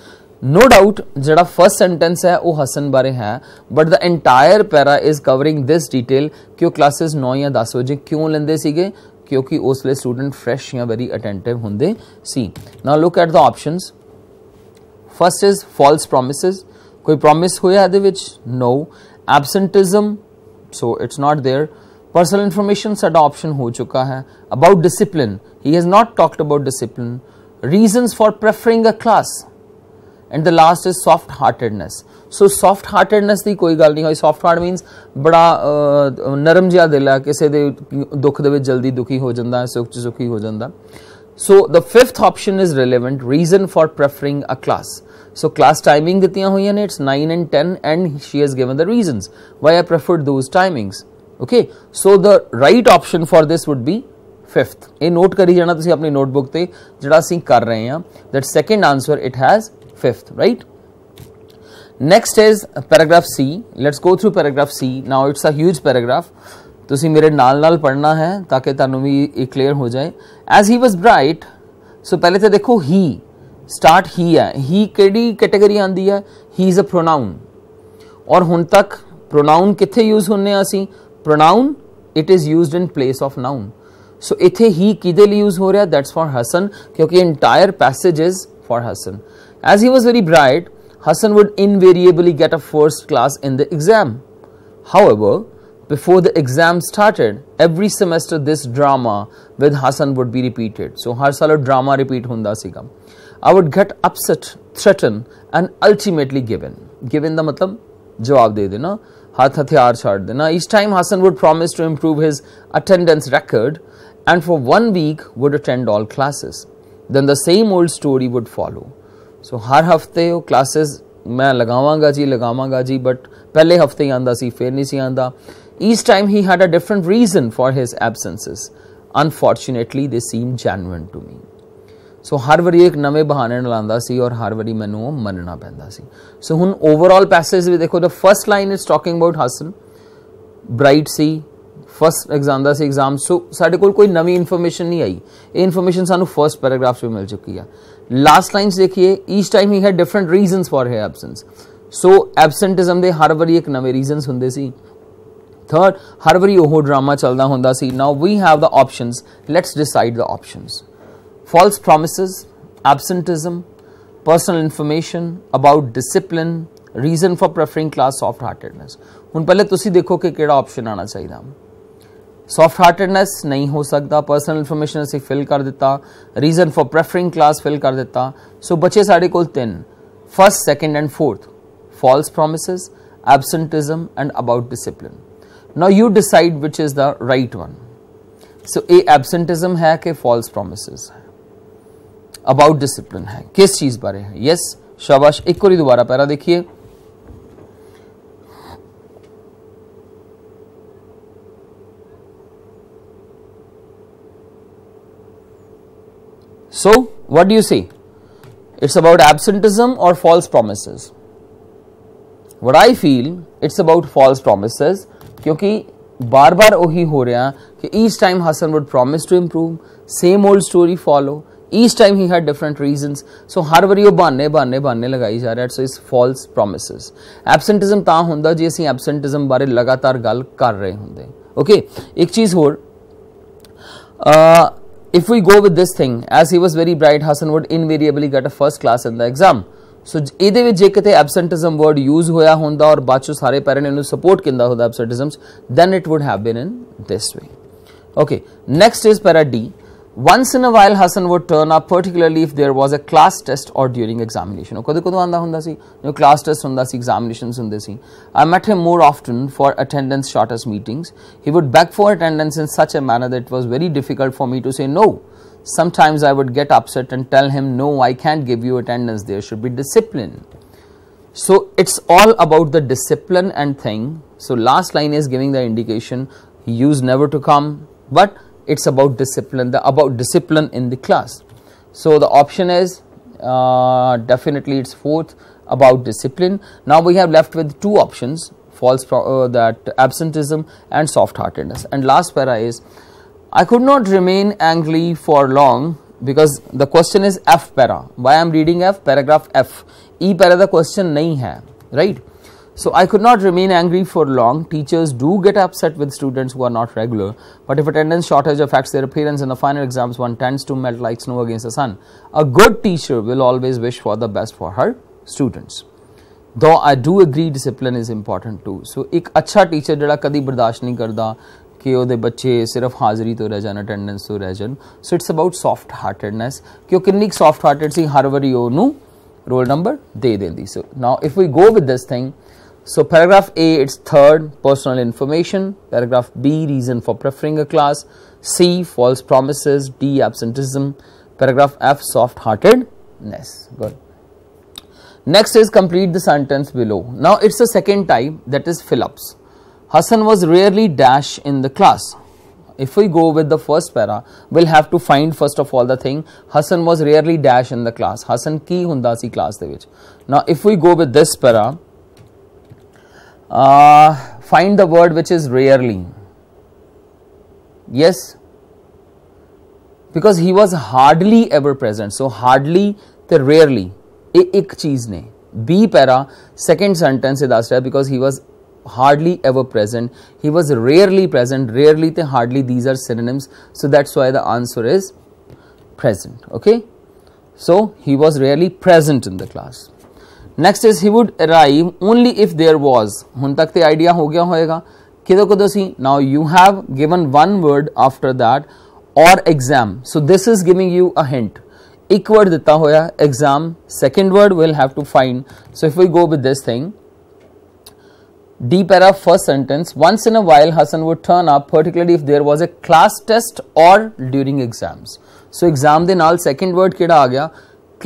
no doubt ਜਿਹੜਾ ਫਰਸਟ ਸੈਂਟੈਂਸ ਹੈ ਉਹ ਹਸਨ ਬਾਰੇ ਹੈ but the entire para is covering this detail ਕਿ ਉਹ ਕਲਾसेस 9 ਜਾਂ 10 ਵਜੇ ਕਿਉਂ ਲੈਂਦੇ ਸੀਗੇ ਕਿਉਂਕਿ ਉਸ ਲਈ ਸਟੂਡੈਂਟ ਫਰੈਸ਼ ਜਾਂ ਵੈਰੀ ਅਟੈਂਟਿਵ ਹੁੰਦੇ ਸੀ ਨਾ look at the options first is false promises ਕੋਈ ਪ੍ਰੋਮਿਸ ਹੋਇਆ ਇਹਦੇ ਵਿੱਚ no absenteeism so it's not there personal information ਸਾਡਾ ਆਪਸ਼ਨ ਹੋ ਚੁੱਕਾ ਹੈ about discipline he has not talked about discipline reasons for preferring a class and the last is soft heartedness so soft heartedness ਦੀ ਕੋਈ ਗੱਲ ਨਹੀਂ ਹੋਈ soft heart means ਬੜਾ ਨਰਮ ਜਿਹਾ ਦਿਲ ਹੈ ਕਿਸੇ ਦੇ ਦੁੱਖ ਦੇ ਵਿੱਚ ਜਲਦੀ ਦੁਖੀ ਹੋ ਜਾਂਦਾ ਸੁਖ ਚ ਸੁਖੀ ਹੋ ਜਾਂਦਾ so the fifth option is relevant reason for preferring a class so class timing ਦਿੱਤੀਆਂ ਹੋਈਆਂ ਨੇ it's 9 and 10 and she has given the reasons why I preferred those timings okay so the right option for this would be fifth ਇਹ note ਕਰੀ ਜਾਣਾ ਤੁਸੀਂ ਆਪਣੀ notebook ਤੇ ਜਿਹੜਾ ਅਸੀਂ ਕਰ ਰਹੇ ਹਾਂ that second answer it has fifth right next is paragraph C let's go through paragraph C now it's a huge paragraph ਤੁਸੀਂ ਮੇਰੇ ਨਾਲ ਨਾਲ ਪੜ੍ਹਨਾ ਹੈ ਤਾਂ ਕਿ ਤੁਹਾਨੂੰ ਵੀ ਇਹ ਕਲੀਅਰ ਹੋ ਜਾਏ ਐਸ ਹੀ ਵਾਸ ਬ੍ਰਾਈਟ ਸੋ ਪਹਿਲੇ ਤੇ ਦੇਖੋ ਹੀ ਸਟਾਰਟ ਹੀ ਹੈ ਹੀ ਕਿਹੜੀ ਕੈਟਾਗਰੀ ਆਂਦੀ ਹੈ ਹੀ ਇਜ਼ ਅ ਪ੍ਰੋਨਾਊਨ ਔਰ ਹੁਣ ਤੱਕ ਪ੍ਰੋਨਾਊਨ ਕਿੱਥੇ ਯੂਜ਼ ਹੁੰਨੇ ਆ ਅਸੀਂ pronoun it is used in place of noun so ਇੱਥੇ ਹੀ ਕਿਦੇ ਲਈ ਯੂਜ਼ ਹੋ ਰਿਹਾ ਦੈਟਸ ਫॉर ਹਸਨ ਕਿਉਂਕਿ entire passage is for Hassan as he was very bright Hassan would invariably get a first class in the exam. However, before the exam started, every semester this drama with Hassan would be repeated. So, har saal drama repeat hunda sigam. I would get upset, threaten and ultimately given. Given the matlab जवाब दे देना हाथ हथियार छाड़ देना each time Hassan would promise to improve his attendance record and for one week would attend all classes then the same old story would follow ਸੋ ਹਰ ਹਫਤੇ ਉਹ classes ਮੈਂ ਲਗਾਵਾਂਗਾ ਜੀ ਲਗਾਵਾਂਗਾ ਜੀ ਬਟ ਪਹਿਲੇ ਹਫਤੇ ਹੀ ਆਂਦਾ ਸੀ ਫਿਰ ਨਹੀਂ ਸੀ ਆਂਦਾ ਇਸ time he had a different reason for his absences unfortunately they seem genuine to me so ਹਰ ਵਾਰੀ ਇੱਕ ਨਵੇਂ ਬਹਾਨੇ ਨਾਲ ਆਂਦਾ ਸੀ ਔਰ ਹਰ ਵਾਰੀ ਮੈਨੂੰ ਉਹ ਮੰਨਣਾ ਪੈਂਦਾ ਸੀ ਸੋ ਹੁਣ ਓਵਰਆਲ ਪੈਸੇਜ ਵੀ ਦੇਖੋ the first line is talking about Hassan bright ਸੀ ਫਰਸਟ ਐਗਜ਼ਾਮ ਦਾ ਸੀ ਐਗਜ਼ਾਮ ਸੋ ਸਾਡੇ ਕੋਲ ਕੋਈ ਨਵੀਂ ਇਨਫੋਰਮੇਸ਼ਨ ਨਹੀਂ ਆਈ ਇਹ ਇਨਫੋਰਮੇਸ਼ਨ ਸਾਨੂੰ ਫਰਸਟ ਪੈਰਾਗ੍ਰਾਫਸ ਵਿੱਚ ਮਿਲ ਚੁੱਕੀ ਆ लास्ट लाइन्स देखिए each time he had different reasons for her absence so absenteeism ਦੇ ਹਰ ਵਾਰੀ ਇੱਕ ਨਵੇਂ ਰੀਜ਼ਨਸ ਹੁੰਦੇ ਸੀ ਥਰਡ ਹਰ ਵਾਰੀ ਉਹ ਡਰਾਮਾ ਚੱਲਦਾ ਹੁੰਦਾ ਸੀ now we have the options let's decide the options false promises absenteeism personal information about discipline reason for preferring class soft heartedness ਹੁਣ ਪਹਿਲੇ ਤੁਸੀਂ ਦੇਖੋ ਕਿ ਕਿਹੜਾ ਆਪਸ਼ਨ ਆਣਾ ਚਾਹੀਦਾ ਸੌਫਟ ਹਾਰਟਡਨੈਸ ਨਹੀਂ ਹੋ ਸਕਦਾ ਪਰਸਨਲ ਇਨਫੋਰਮੇਸ਼ਨ ਅਸੀਂ ਫਿਲ ਕਰ ਦਿੱਤਾ reason for preferring class fill ਕਰ ਦਿੱਤਾ ਸੋ ਬੱਚੇ ਸਾਡੇ ਕੋਲ ਤਿੰਨ first second and fourth false promises absenteeism and about discipline now you decide which is the right one so ਇਹ ਐਬਸੈਂਟਿਜ਼ਮ ਹੈ ਕਿ ਫਾਲਸ ਪ੍ਰੋਮਿਸਸ ਹੈ ਅਬਾਊਟ ਡਿਸਪਲਿਨ ਹੈ ਕਿਸ ਚੀਜ਼ ਬਾਰੇ ਹੈ ਯੈਸ ਸ਼ਾਬਾਸ਼ ਇੱਕ ਵਾਰੀ ਦੁਬਾਰਾ ਪੈਰਾ ਦੇਖੀਏ So, what do you see? It's about absenteeism or false promises. What I feel it's about false promises ਕਿਉਂਕਿ bar bar ohi ho ਰਿਹਾ ਕਿ each time Hassan would promise to improve, same old story follow. Each time he had different reasons. So ਹਰ ਵਾਰੀ ਉਹ ਬਹਾਨੇ ਬਹਾਨੇ ਬਹਾਨੇ ਲਗਾਈ ਜਾ ਰਿਹਾ ਸੋ ਇਸ false promises. Absenteeism ਤਾਂ ਹੁੰਦਾ ਜੇ ਅਸੀਂ absenteeism ਬਾਰੇ ਲਗਾਤਾਰ ਗੱਲ ਕਰ ਰਹੇ ਹੁੰਦੇ। ਓਕੇ ਇੱਕ ਚੀਜ਼ ਹੋਰ ਅ if we go with this thing, as he was very bright, Hassan would invariably get a first class in the exam. So, either way, if the absenteeism would use hoya honda or bacho sare parent and support kinda hoda absenteeisms, then it would have been in this way. Okay, next is para D once in a while Hassan would turn up particularly if there was a class test or during examination ਕਦੇ ਕਦੋਂ ਆਂਦਾ ਹੁੰਦਾ ਸੀ ਜੋ class test ਹੁੰਦਾ ਸੀ examinations ਹੁੰਦੇ ਸੀ I met him more often for attendance shortest meetings he would beg for attendance in such a manner that it was very difficult for me to say no sometimes I would get upset and tell him no I can't give you attendance there should be discipline so it's all about the discipline and thing so last line is giving the indication he used never to come but it's about discipline the about discipline in the class so the option is uh, definitely it's fourth about discipline now we have left with two options false uh, that absenteeism and soft heartedness and last para is i could not remain angry for long because the question is f para why i am reading f paragraph f e para the question nahi hai right so, I could not remain angry for long. Teachers do get upset with students who are not regular, but if attendance shortage affects their appearance in the final exams, one tends to melt like snow against the sun. A good teacher will always wish for the best for her students. Though I do agree discipline is important too. So, ਇੱਕ ਅੱਛਾ teacher ਜਿਹੜਾ ਕਦੀ ਬਰਦਾਸ਼ਤ ਨਹੀਂ ਕਰਦਾ ਕਿ ਉਹਦੇ ਬੱਚੇ ਸਿਰਫ ਹਾਜ਼ਰੀ ਤੋਂ ਰਹਿ ਜਾਣ ਅਟੈਂਡੈਂਸ ਤੋਂ ਰਹਿ ਜਾਣ so it's about soft heartedness ਕਿ ਉਹ ਕਿੰਨੀ ਸੌਫਟ ਹਾਰਟਡ ਸੀ ਹਰ ਵਾਰੀ Roll number ਨੰਬਰ ਦੇ ਦਿੰਦੀ so now if we go with this so paragraph A, it's third, personal information. Paragraph B, reason for preferring a class. C, false promises. D, absenteeism. Paragraph F, soft-heartedness. Good. Next is complete the sentence below. Now, it's the second type that is fill-ups. Hassan was rarely dash in the class. If we go with the first para, we'll have to find first of all the thing. Hassan was rarely dash in the class. Hassan ki hundasi class de vich. Now, if we go with this para, uh, find the word which is rarely. Yes, because he was hardly ever present. So, hardly the rarely, ek cheez ne. B para, second sentence is asked because he was hardly ever present. He was rarely present, rarely the hardly, these are synonyms. So, that is why the answer is present. Okay? So, he was rarely present in the class. Next is he would arrive only if there was हूँ तक तो idea हो गया होएगा किधर ਕੋਲ ਤੁਸੀਂ now you have given one word after that or exam so this is giving you a एक ਵਰਡ ਦਿੱਤਾ होया exam second word will have to find so if we go with this thing D para first sentence once in a while Hassan would turn up particularly if there was a class test or during exams so exam ਦੇ नाल second word ਕਿਹੜਾ आ गया?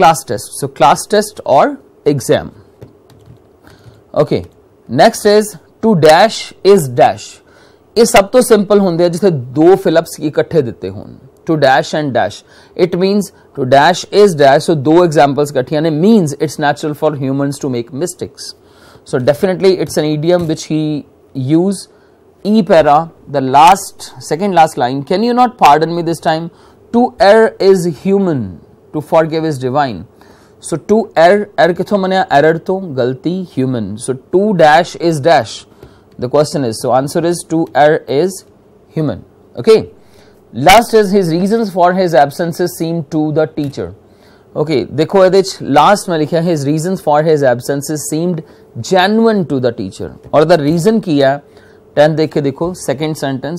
class test so class test or exam okay next is to dash is dash ਇਹ is simple. Simple ਹੁੰਦੇ ਆ ਜਿੱਥੇ ਦੋ Phillips ਇਕੱਠੇ ਦਿੱਤੇ ਹੋਣ to dash and dash. It means to dash is dash. So, two examples Katyane means it's natural for humans to make mistakes. So, definitely it's an idiom which he use. E para, the last, second last line, can you not pardon me this time? To err is human, to forgive is divine. So two r err kitho manya error to galti human. So two dash is dash. The question is so answer is two r is human. Okay. Last is his reasons for his absences seemed to the teacher. Okay, देखो एदिच last में लिखा है his reasons for his absences seemed genuine to the teacher. or the reason kia tenth देख के देखो second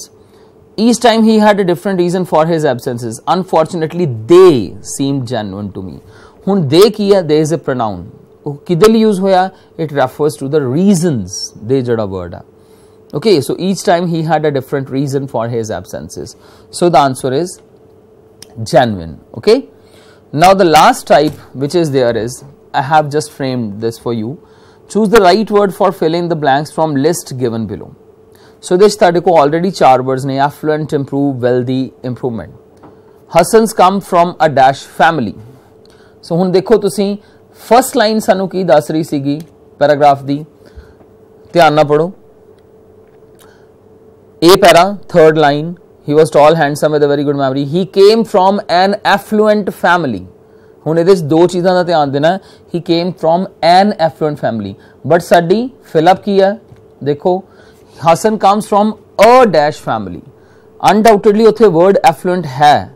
each time he had a different reason for his absences. Unfortunately, they seemed genuine to me. ਹੁਣ they there is a pronoun ਉਹ ਕਿਦੇ ਲਈ use it refers to the reasons de jada word okay so each time he had a different reason for his absences so the answer is genuine okay now the last type which is there is i have just framed this for you choose the right word for filling the blanks from list given below so this tadiko already char words ne affluent improve wealthy improvement Hassans come from a dash family so ਹੁਣ ਦੇਖੋ ਤੁਸੀਂ first line ਸਾਨੂੰ ਕੀ ਦੱਸ ਰਹੀ ਸੀਗੀ paragraph ਦੀ ਧਿਆਨ ਨਾਲ ਪੜੋ ਇਹ para third line he was tall handsome with a very good memory he came from an affluent family ਹੁਣ ਇਹਦੇ ਵਿੱਚ ਦੋ ਚੀਜ਼ਾਂ ਦਾ ਧਿਆਨ ਦੇਣਾ ਹੈ he came from an affluent family but ਸਾਡੀ ਫਿਲ ਅਪ ਕੀ ਹੈ ਦੇਖੋ Hassan comes from a dash family undoubtedly ਉੱਥੇ ਵਰਡ ਐਫਲੂਐਂਟ ਹੈ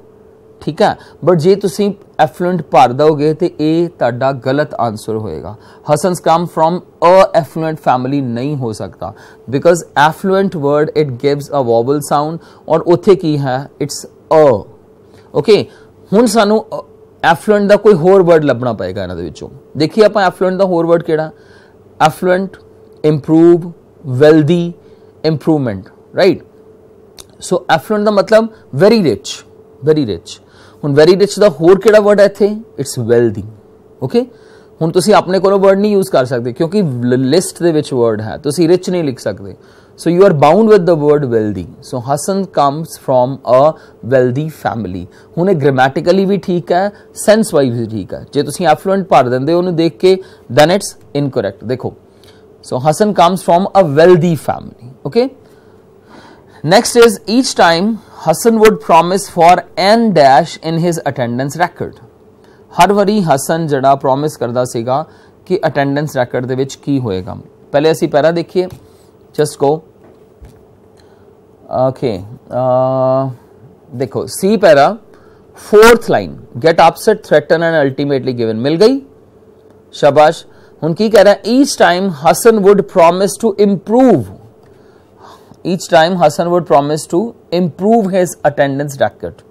ਠੀਕ ਹੈ ਬਟ ਜੇ ਤੁਸੀਂ ਐਫਲੂਐਂਟ ਭਰ ਦੋਗੇ ਤੇ ਇਹ ਤੁਹਾਡਾ ਗਲਤ ਆਨਸਰ ਹੋਏਗਾ Hassan's come from a affluent family ਨਹੀਂ ਹੋ ਸਕਦਾ because affluent word it gives a vowel sound or ਉਥੇ ਕੀ ਹੈ ਇਟਸ ਅ ਓਕੇ ਹੁਣ ਸਾਨੂੰ ਐਫਲੂਐਂਟ ਦਾ ਕੋਈ ਹੋਰ ਵਰਡ ਲੱਭਣਾ ਪਏਗਾ ਇਹਨਾਂ ਦੇ ਵਿੱਚੋਂ ਦੇਖੀ ਆਪਾਂ ਐਫਲੂਐਂਟ ਦਾ ਹੋਰ ਵਰਡ ਕਿਹੜਾ affluent improve wealthy improvement right so affluent ਦਾ ਮਤਲਬ ਵੈਰੀ ਰਿਚ ਵੈਰੀ ਰਿਚ ਹੁਣ ਵੈਰੀ ਰਿਚ ਦਾ ਹੋਰ ਕਿਹੜਾ ਵਰਡ ਹੈ ਇੱਥੇ ਇਟਸ ਵੈਲਦੀ ਓਕੇ ਹੁਣ ਤੁਸੀਂ ਆਪਣੇ ਕੋਲੋਂ ਵਰਡ ਨਹੀਂ ਯੂਜ਼ ਕਰ ਸਕਦੇ ਕਿਉਂਕਿ ਲਿਸਟ ਦੇ ਵਿੱਚ ਵਰਡ ਹੈ ਤੁਸੀਂ ਰਿਚ ਨਹੀਂ ਲਿਖ ਸਕਦੇ so you are bound with the word wealthy so Hassan comes from a wealthy family ਹੁਣ ਇਹ ਗ੍ਰਾਮੈਟਿਕਲੀ ਵੀ ਠੀਕ ਹੈ ਸੈਂਸ ਵਾਈਜ਼ ਵੀ ਠੀਕ ਹੈ ਜੇ ਤੁਸੀਂ ਐਫਲੂਐਂਟ ਭਰ ਦਿੰਦੇ ਹੋ ਉਹਨੂੰ ਦੇਖ ਕੇ ਦੈਨ ਇਟਸ ਇਨਕੋਰੈਕਟ ਦੇਖੋ so Hassan comes from a wealthy family okay Next is each time Hassan would promise for n dash in his attendance record. Harvari Hassan jada promise karda sega ki attendance record the which ki hoega. Pehle asi para dekhiye. Just go. Okay. Uh, dekho. C para. Fourth line. Get upset, threatened and ultimately given. Mil gai. Shabash. Hun ki kehra each time Hassan would promise to improve each time Hassan would promise to improve his attendance racket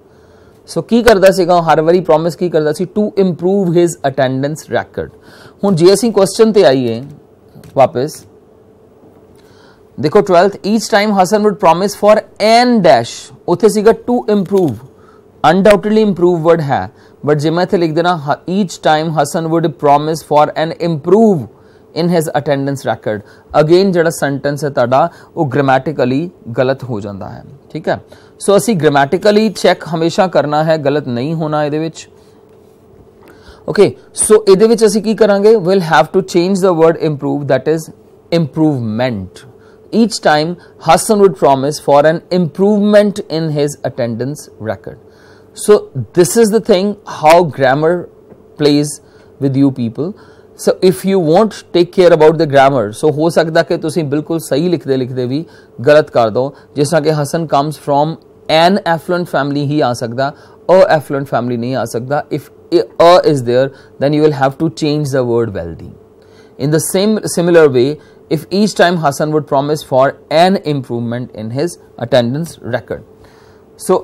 so की करता से हर वारी promise की करता से to improve his attendance racket हूँ जे असी क्वेश्चन पर आईए वापस देखो twelfth each time Hassan would promise for an dash uh to improve undoubtedly improve word है बट जे मैं इतने लिख देना each time Hassan would promise for an improve in his attendance record again ਜਿਹੜਾ sentence ਹੈ ਤੁਹਾਡਾ ਉਹ grammatically ਗਲਤ ਹੋ ਜਾਂਦਾ ਹੈ ਠੀਕ ਹੈ ਸੋ ਅਸੀਂ grammatically check ਹਮੇਸ਼ਾ ਕਰਨਾ ਹੈ ਗਲਤ ਨਹੀਂ ਹੋਣਾ ਇਹਦੇ ਵਿੱਚ ਓਕੇ ਸੋ ਇਹਦੇ ਵਿੱਚ ਅਸੀਂ ਕੀ ਕਰਾਂਗੇ will have to change the word improve that is improvement each time Hassan would promise for an improvement in his attendance record. So, this is the thing how grammar plays with you people. So if you want take care about the grammar so ਹੋ ਸਕਦਾ ਕਿ ਤੁਸੀਂ ਬਿਲਕੁਲ ਸਹੀ ਲਿਖਦੇ लिखते ਵੀ ਗਲਤ ਕਰ ਦੋ ਜਿਸ ਤਰ੍ਹਾਂ ਕਿ Hassan comes from an affluent family ही आ सकता ਅ ਐਫਲੂਐਂਟ ਫੈਮਿਲੀ नहीं आ सकता. If a is there then you will have to change the word wealthy in the same similar way if each time Hassan would promise for an improvement in his attendance record. So,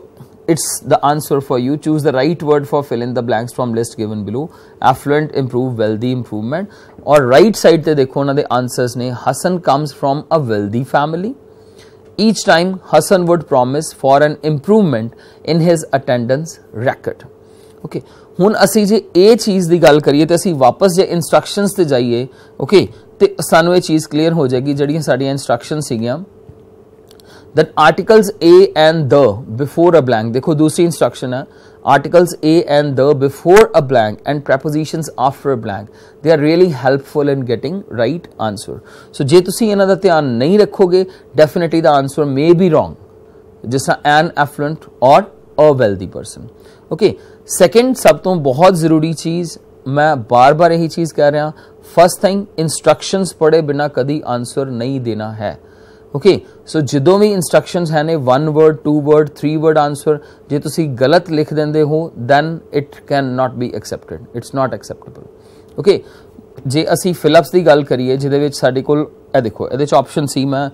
it's the answer for you choose the right word for fill in the blanks from list given below affluent improve wealthy improvement or right side the dekho na the answers ne Hassan comes from a wealthy family each time Hassan would promise for an improvement in his attendance record Okay. ਹੁਣ ਅਸੀਂ je a ਚੀਜ਼ di gal ਕਰੀਏ ਤੇ ਅਸੀਂ ਵਾਪਸ ਜੇ instructions ਤੇ ਜਾਈਏ ਓਕੇ ਤੇ ਸਾਨੂੰ ਇਹ ਚੀਜ਼ ਕਲੀਅਰ ਹੋ ਜਾਏਗੀ ਜਿਹੜੀਆਂ ਸਾਡੀਆਂ that articles a and the before a blank dekho dusri instruction hai articles a and the before a blank and prepositions after a blank they are really helpful in getting right answer so je tusi inna da dhyan nahi rakhoge definitely the answer may be wrong jaisa an affluent or a wealthy person okay second sab ton bahut zaruri cheez main bar bar ਇਹੀ cheez keh ਰਿਹਾ first thing instructions padhe bina kadi answer nahi dena hai okay so ਜਦੋਂ ਵੀ instructions ਹੈ ਨੇ one word two word three word answer ਜੇ ਤੁਸੀਂ ਗਲਤ ਲਿਖ ਦਿੰਦੇ ਹੋ then it can not be accepted it's not acceptable okay ਜੇ ਅਸੀਂ ਫਿਲਪਸ ਦੀ ਗੱਲ ਕਰੀਏ ਜਿਹਦੇ ਵਿੱਚ ਸਾਡੇ ਕੋਲ ਇਹ ਦੇਖੋ ਇਹਦੇ ਚ ਆਪਸ਼ਨ ਸੀ ਮੈਂ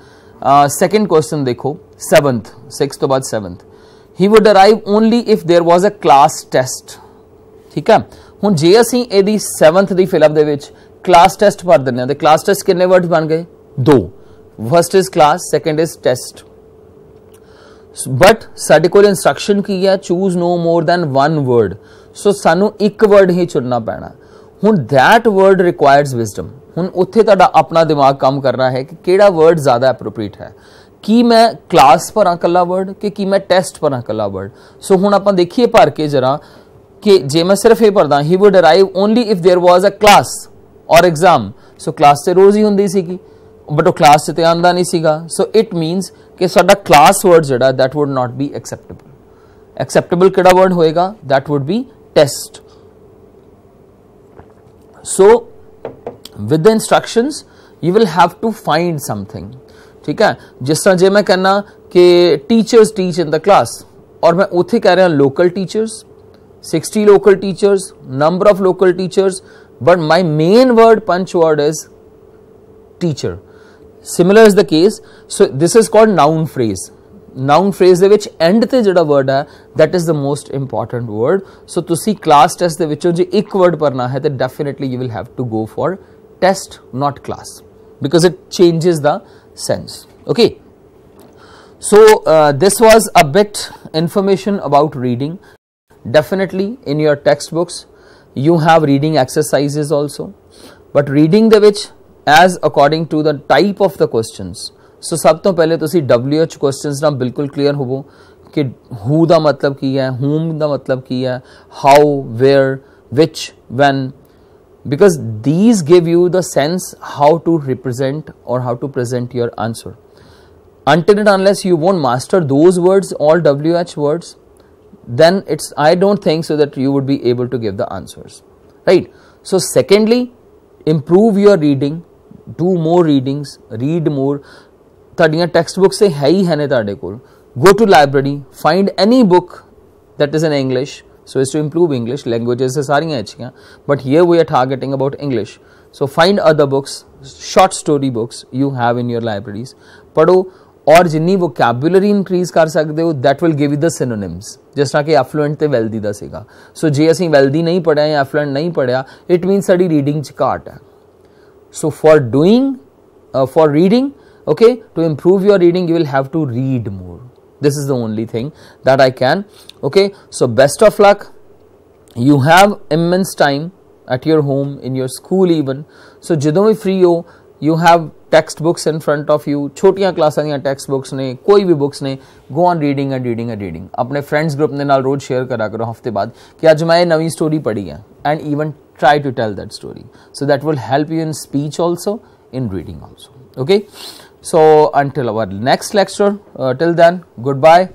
ਸੈਕੰਡ ਕੁਐਸਚਨ ਦੇਖੋ 7th 6 ਤੋਂ ਬਾਅਦ 7th he would arrive only if there was a class test ਠੀਕ ਹੈ ਹੁਣ ਜੇ ਅਸੀਂ ਇਹਦੀ 7th ਦੀ ਫਿਲਪ ਦੇ ਵਿੱਚ ਕਲਾਸ ਟੈਸਟ ਭਰ ਦਿੰਦੇ ਹਾਂ ਤੇ ਕਲਾਸ ਟੈਸਟ ਕਿੰਨੇ ਵਰਡਸ ਬਣ ਗਏ ਦੋ first is class second is test but ਸਾਡੇ ਕੋਲ ਇਨਸਟਰਕਸ਼ਨ ਕੀ ਹੈ choose no more than one word so ਸਾਨੂੰ ਇੱਕ ਵਰਡ ਹੀ ਚੁਣਨਾ ਪੈਣਾ ਹੁਣ ਥੈਟ ਵਰਡ ਰਿਕੁਆਇਰਸ ਵਿਜ਼ਡਮ ਹੁਣ ਉੱਥੇ ਤੁਹਾਡਾ ਆਪਣਾ ਦਿਮਾਗ ਕੰਮ ਕਰਨਾ ਹੈ ਕਿ ਕਿਹੜਾ ਵਰਡ ਜ਼ਿਆਦਾ ਐਪਰੋਪ੍ਰੀਏਟ ਹੈ ਕੀ ਮੈਂ ਕਲਾਸ ਪਰ ਅਕਲਾ ਵਰਡ ਕਿ ਕੀ ਮੈਂ ਟੈਸਟ ਪਰ ਅਕਲਾ ਵਰਡ ਸੋ ਹੁਣ ਆਪਾਂ ਦੇਖੀਏ ਭਰ ਕੇ ਜਰਾ ਕਿ ਜੇ ਮੈਂ ਸਿਰਫ ਇਹ ਭਰਦਾ he would arrive only if there was a class or exam so class ਤੇ ਰੋਜ਼ ਹੀ ਹੁੰਦੀ ਸੀਗੀ ਬਟ ਉਹ ਕਲਾਸ 'ਚ ਤੇ ਆਂਦਾ ਨਹੀਂ ਸੀਗਾ ਸੋ ਇਟ ਮੀਨਸ ਕਿ ਸਾਡਾ ਕਲਾਸ ਵਰਡ ਜਿਹੜਾ that would not be acceptable acceptable ਕਿਹੜਾ ਵਰਡ ਹੋਏਗਾ that would be test so with the instructions you will have to find something ਠੀਕ ਹੈ ਜਿਸ ਤਰ੍ਹਾਂ ਜੇ ਮੈਂ ਕਹਿੰਨਾ ਕਿ teachers teach in the class or ਮੈਂ ਉੱਥੇ ਕਹਿ ਰਿਹਾ local teachers 60 local teachers, number of local teachers, but my main word punch word is teacher. similar is the case so this is called noun phrase noun phrase ਦੇ which end the jada word that is the most important word so to see class test the which ਜੇ ek word hai, then definitely you will have to go for test not class because it changes the sense okay so uh, this was a bit information about reading definitely in your textbooks you have reading exercises also but reading the which. As according to the type of the questions, so sab to pehle ਤੁਸੀਂ WH questions na bilkul clear ਹੋਵੋ ki who ਦਾ matlab ਕੀ hai whom ਦਾ matlab ਕੀ hai how where which when because these give you the sense how to represent or how to present your answer until and unless you won't master those words all wh words then it's i don't think so that you would be able to give the answers right so secondly improve your reading do more readings read more ਤੁਹਾਡੀਆਂ text books ਹੈ ਹੀ ਹੈ ਨੇ ਤੁਹਾਡੇ ਕੋਲ go to library find any book that is in english so is to improve english languages se sariyan achhiyan but here we are targeting about english so find other books short story books you have in your libraries padho aur jinni vocabulary increase kar sakde ho that will give you the synonyms ਜਿਸ ਤਰ੍ਹਾਂ ਕਿ effluent ਤੇ wealthy ਦਾ ਸੀਗਾ ਸੋ ਜੇ ਅਸੀਂ wealthy ਨਹੀਂ ਪੜਿਆ affluent nahi ਨਹੀਂ it means means reading reading ਚ ਘਾਟ So for doing, uh, for reading, okay, to improve your reading, you will have to read more. This is the only thing that I can, okay. So best of luck. You have immense time at your home, in your school even. So jidho mein free ho, you have textbooks in front of you, chotiyaan classes niya textbooks ne, koi bhi books ne, go on reading and reading and reading. Apne friends group ne naal road share kara karo hafte baad, ki aaj mein nami story padhi hai. And even try to tell that story so that will help you in speech also in reading also okay so until our next lecture uh, till then goodbye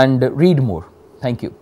and read more thank you